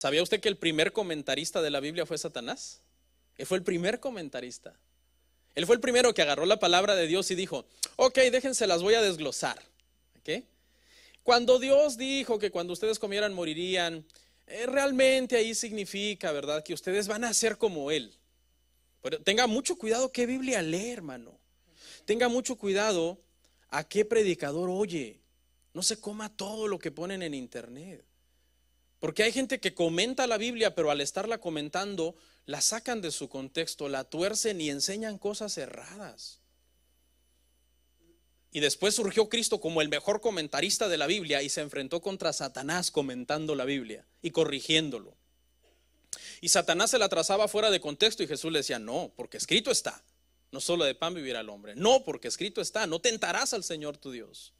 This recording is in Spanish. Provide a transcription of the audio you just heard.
¿Sabía usted que el primer comentarista de la Biblia fue Satanás? Él fue el primer comentarista. Él fue el primero que agarró la palabra de Dios y dijo, ok, déjense, las voy a desglosar. Cuando Dios dijo que cuando ustedes comieran morirían, eh, realmente ahí significa, ¿verdad? Que ustedes van a ser como Él. Pero tenga mucho cuidado qué Biblia lee, hermano. Tenga mucho cuidado a qué predicador oye. No se coma todo lo que ponen en internet. Porque hay gente que comenta la Biblia, pero al estarla comentando, la sacan de su contexto, la tuercen y enseñan cosas erradas. Y después surgió Cristo como el mejor comentarista de la Biblia y se enfrentó contra Satanás comentando la Biblia y corrigiéndolo. Y Satanás se la trazaba fuera de contexto y Jesús le decía, no, porque escrito está, no solo de pan vivirá el hombre, no, porque escrito está, no tentarás al Señor tu Dios.